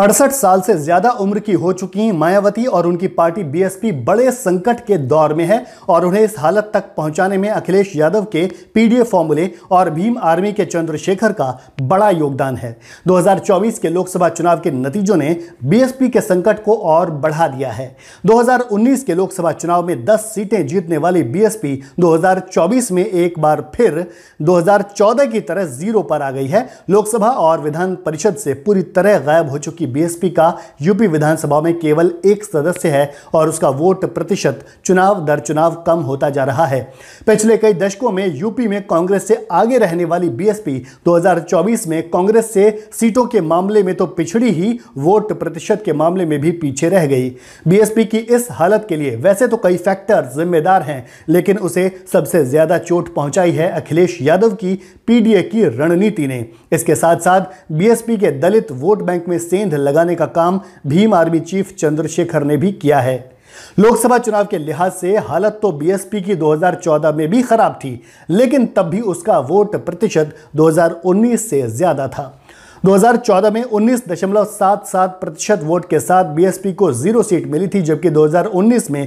अड़सठ साल से ज्यादा उम्र की हो चुकी मायावती और उनकी पार्टी बीएसपी बड़े संकट के दौर में है और उन्हें इस हालत तक पहुंचाने में अखिलेश यादव के पीडीएफ फॉर्मूले और भीम आर्मी के चंद्रशेखर का बड़ा योगदान है 2024 के लोकसभा चुनाव के नतीजों ने बीएसपी के संकट को और बढ़ा दिया है 2019 के लोकसभा चुनाव में दस सीटें जीतने वाली बीएसपी 2024 में एक बार फिर 2014 की तरह जीरो पर आ गई है लोकसभा और विधान परिषद से पूरी तरह गायब हो चुकी कि बीएसपी का यूपी विधानसभा में केवल एक सदस्य है और उसका वोट प्रतिशत चुनाव दर चुनाव कम होता जा रहा है पिछले कई दशकों में यूपी में कांग्रेस से आगे रहने वाली बीएसपी 2024 में कांग्रेस से सीटों के मामले में तो पिछड़ी ही वोट प्रतिशत के मामले में भी पीछे रह गई बीएसपी की इस हालत के लिए वैसे तो कई फैक्टर जिम्मेदार हैं लेकिन उसे सबसे ज्यादा चोट पहुंचाई है अखिलेश यादव की पीडीए की रणनीति ने इसके साथ साथ बीएसपी के दलित वोट बैंक में सेंध प्रतिबंध लगाने का काम भीम आर्मी चीफ चंद्रशेखर ने भी किया है लोकसभा चुनाव के लिहाज से हालत तो बीएसपी की 2014 में भी खराब थी लेकिन तब भी उसका वोट प्रतिशत 2019 से ज्यादा था 2014 में 19.77 प्रतिशत वोट के साथ बीएसपी को जीरो सीट मिली थी जबकि 2019 में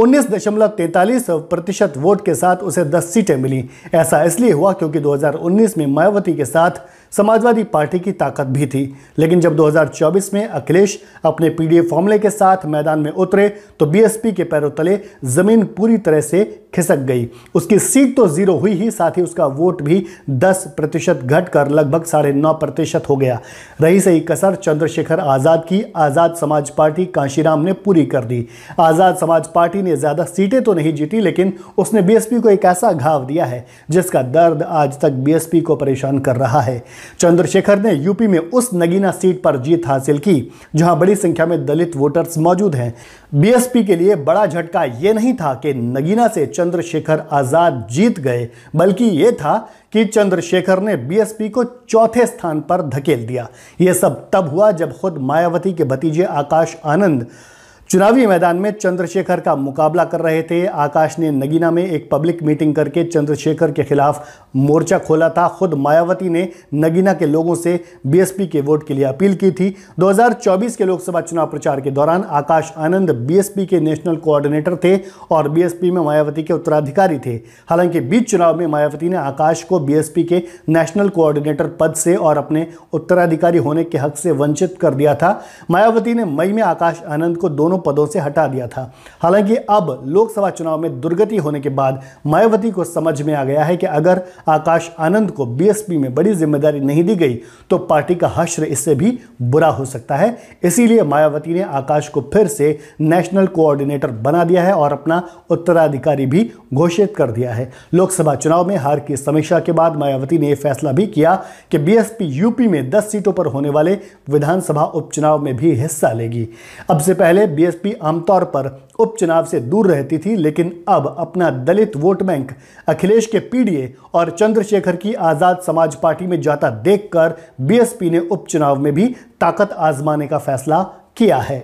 19.43 प्रतिशत वोट के साथ उसे 10 सीटें मिली ऐसा इसलिए हुआ क्योंकि 2019 में मायावती के साथ समाजवादी पार्टी की ताकत भी थी लेकिन जब 2024 में अखिलेश अपने पीडीए फॉर्मूले के साथ मैदान में उतरे तो बीएसपी के पैरों तले जमीन पूरी तरह से खिसक गई उसकी सीट तो जीरो हुई ही साथ ही उसका वोट भी 10 प्रतिशत घटकर लगभग साढ़े नौ प्रतिशत हो गया गया रही सही कसर चंद्रशेखर आज़ाद की आज़ाद समाज पार्टी कांशीराम ने पूरी कर दी आज़ाद समाज पार्टी ने ज़्यादा सीटें तो नहीं जीती लेकिन उसने बीएसपी को एक ऐसा घाव दिया है जिसका दर्द आज तक बीएसपी को परेशान कर रहा है चंद्रशेखर ने यूपी में उस नगीना सीट पर जीत हासिल की जहां बड़ी संख्या में दलित वोटर्स मौजूद हैं बीएसपी के लिए बड़ा झटका ये नहीं था कि नगीना से चंद्रशेखर आज़ाद जीत गए बल्कि ये था कि चंद्रशेखर ने बीएसपी को चौथे स्थान पर धकेल दिया यह सब तब हुआ जब खुद मायावती के भतीजे आकाश आनंद चुनावी मैदान में चंद्रशेखर का मुकाबला कर रहे थे आकाश ने नगीना में एक पब्लिक मीटिंग करके चंद्रशेखर के खिलाफ मोर्चा खोला था खुद मायावती ने नगीना के लोगों से बीएसपी के वोट के लिए अपील की थी 2024 के लोकसभा चुनाव प्रचार के दौरान आकाश आनंद बीएसपी के नेशनल कोऑर्डिनेटर थे और बीएसपी में मायावती के उत्तराधिकारी थे हालांकि बीच चुनाव में मायावती ने आकाश को बीएसपी के नेशनल कोऑर्डिनेटर पद से और अपने उत्तराधिकारी होने के हक से वंचित कर दिया था मायावती ने मई में आकाश आनंद को दोनों पदों से हटा दिया था हालांकि अब लोकसभा चुनाव में दुर्गति होने के बाद मायावती को समझ में आ गया है कि अगर आकाश आनंद को बीएसपी में बड़ी जिम्मेदारी नहीं दी गई तो पार्टी का हश्र इससे भी बुरा हो सकता है इसीलिए मायावती ने आकाश को फिर से नेशनल कोऑर्डिनेटर बना दिया है और अपना उत्तराधिकारी भी घोषित कर दिया है लोकसभा चुनाव में हार की समीक्षा के बाद मायावती ने यह फैसला भी किया कि बीएसपी यूपी में 10 सीटों पर होने वाले विधानसभा उपचुनाव में भी हिस्सा लेगी अब से पहले बी बीएसपी आमतौर पर उपचुनाव से दूर रहती थी लेकिन अब अपना दलित वोट बैंक अखिलेश के पीडीए और चंद्रशेखर की आज़ाद समाज पार्टी में जाता देखकर बीएसपी ने उपचुनाव में भी ताकत आजमाने का फैसला किया है